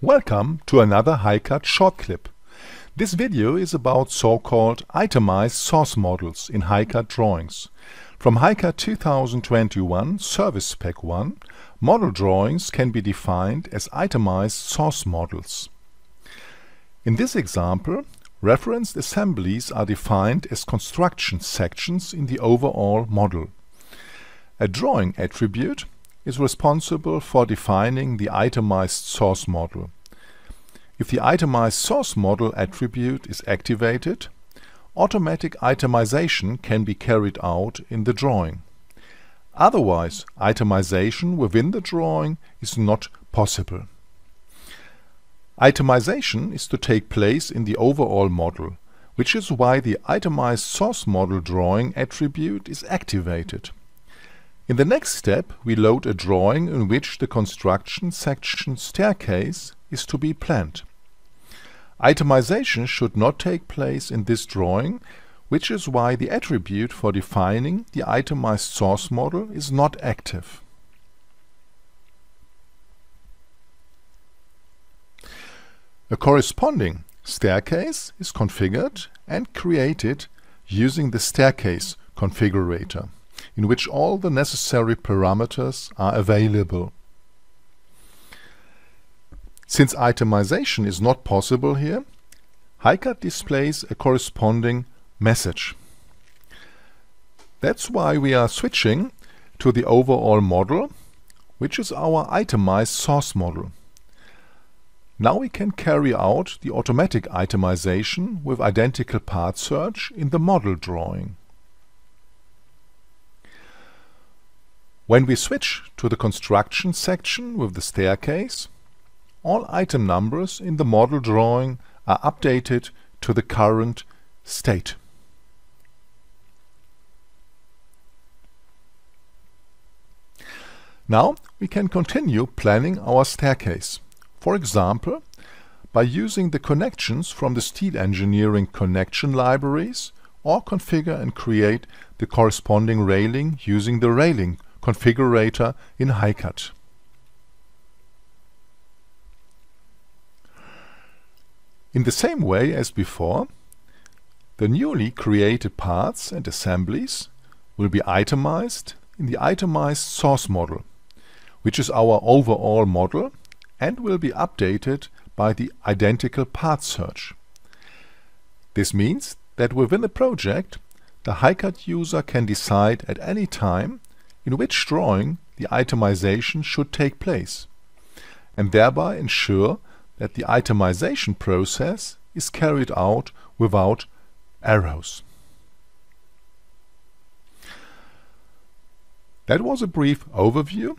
Welcome to another high short clip. This video is about so-called itemized source models in high drawings. From high 2021 Service Spec 1, model drawings can be defined as itemized source models. In this example, referenced assemblies are defined as construction sections in the overall model. A drawing attribute is responsible for defining the itemized source model. If the itemized source model attribute is activated, automatic itemization can be carried out in the drawing. Otherwise, itemization within the drawing is not possible. Itemization is to take place in the overall model, which is why the itemized source model drawing attribute is activated. In the next step, we load a drawing in which the construction section staircase is to be planned. Itemization should not take place in this drawing, which is why the attribute for defining the itemized source model is not active. A corresponding staircase is configured and created using the staircase configurator in which all the necessary parameters are available. Since itemization is not possible here, HiCut displays a corresponding message. That's why we are switching to the overall model, which is our itemized source model. Now we can carry out the automatic itemization with identical part search in the model drawing. When we switch to the construction section with the staircase, all item numbers in the model drawing are updated to the current state. Now we can continue planning our staircase. For example, by using the connections from the steel engineering connection libraries or configure and create the corresponding railing using the railing configurator in HiCut. In the same way as before, the newly created parts and assemblies will be itemized in the itemized source model, which is our overall model and will be updated by the identical part search. This means that within the project, the HiCut user can decide at any time in which drawing the itemization should take place and thereby ensure that the itemization process is carried out without errors. That was a brief overview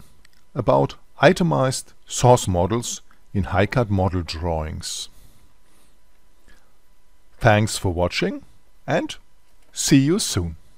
about itemized source models in high-cut model drawings. Thanks for watching and see you soon.